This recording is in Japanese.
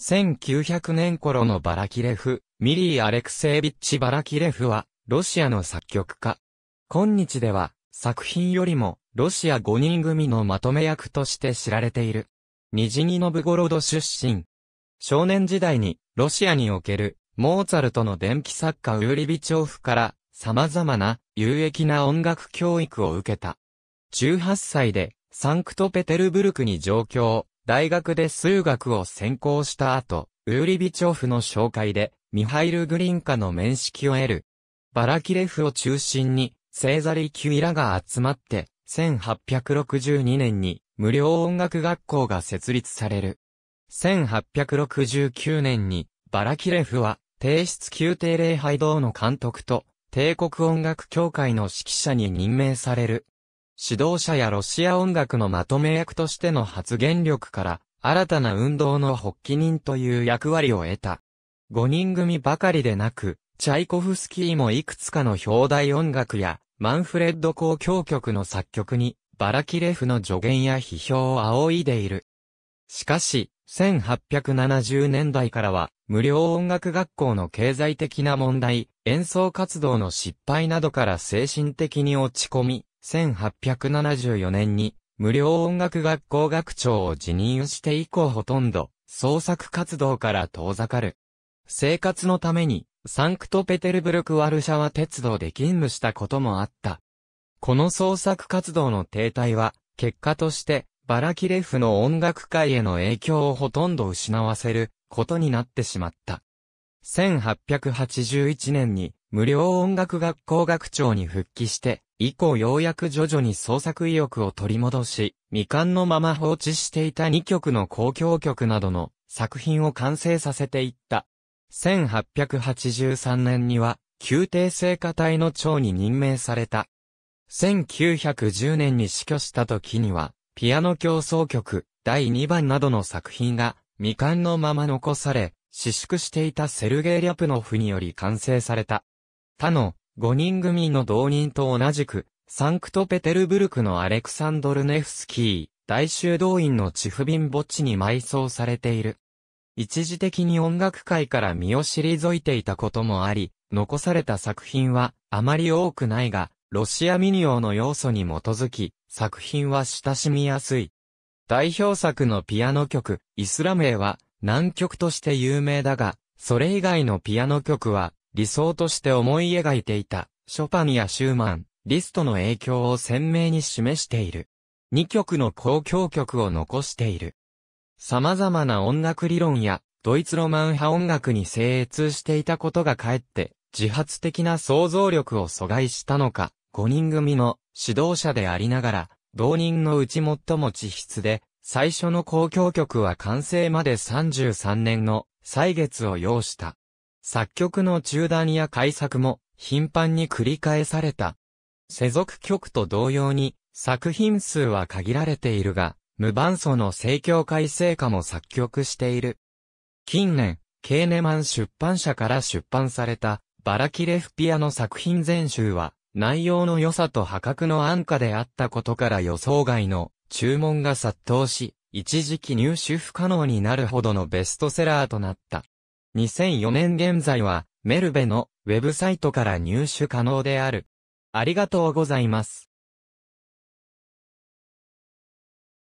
1900年頃のバラキレフ、ミリー・アレクセービッチ・バラキレフは、ロシアの作曲家。今日では、作品よりも、ロシア5人組のまとめ役として知られている。ニジニノブゴロド出身。少年時代に、ロシアにおける、モーツァルトの電気作家ウーリビチョフから、様々な、有益な音楽教育を受けた。18歳で、サンクトペテルブルクに上京。大学で数学を専攻した後、ウーリビチョフの紹介で、ミハイル・グリンカの面識を得る。バラキレフを中心に、セーザリ・キュイラが集まって、1862年に無料音楽学校が設立される。1869年に、バラキレフは、帝室宮廷礼拝堂の監督と、帝国音楽協会の指揮者に任命される。指導者やロシア音楽のまとめ役としての発言力から、新たな運動の発起人という役割を得た。5人組ばかりでなく、チャイコフスキーもいくつかの表題音楽や、マンフレッド交響曲の作曲に、バラキレフの助言や批評を仰いでいる。しかし、1870年代からは、無料音楽学校の経済的な問題、演奏活動の失敗などから精神的に落ち込み、1874年に無料音楽学校学長を辞任して以降ほとんど創作活動から遠ざかる。生活のためにサンクトペテルブルクワルシャワ鉄道で勤務したこともあった。この創作活動の停滞は結果としてバラキレフの音楽界への影響をほとんど失わせることになってしまった。1881年に無料音楽学校学長に復帰して、以降ようやく徐々に創作意欲を取り戻し、未完のまま放置していた2曲の公共曲などの作品を完成させていった。1883年には、宮廷聖歌隊の長に任命された。1910年に死去した時には、ピアノ競争曲、第2番などの作品が、未完のまま残され、私縮していたセルゲイ・リャプノフにより完成された。他の5人組の同人と同じく、サンクトペテルブルクのアレクサンドルネフスキー、大修道院のチフビン墓地に埋葬されている。一時的に音楽界から身を退いていたこともあり、残された作品はあまり多くないが、ロシア民謡の要素に基づき、作品は親しみやすい。代表作のピアノ曲、イスラムへは、南極として有名だが、それ以外のピアノ曲は、理想として思い描いていた、ショパンやシューマン、リストの影響を鮮明に示している。2曲の交響曲を残している。様々な音楽理論や、ドイツロマン派音楽に精通していたことがかえって、自発的な想像力を阻害したのか、5人組の指導者でありながら、同人のうち最も地質で、最初の公共曲は完成まで33年の歳月を要した。作曲の中断や改作も頻繁に繰り返された。世俗曲と同様に作品数は限られているが、無伴奏の正教会聖歌も作曲している。近年、ケーネマン出版社から出版されたバラキレフピアの作品全集は、内容の良さと破格の安価であったことから予想外の注文が殺到し、一時期入手不可能になるほどのベストセラーとなった。2004年現在は、メルベのウェブサイトから入手可能である。ありがとうございます。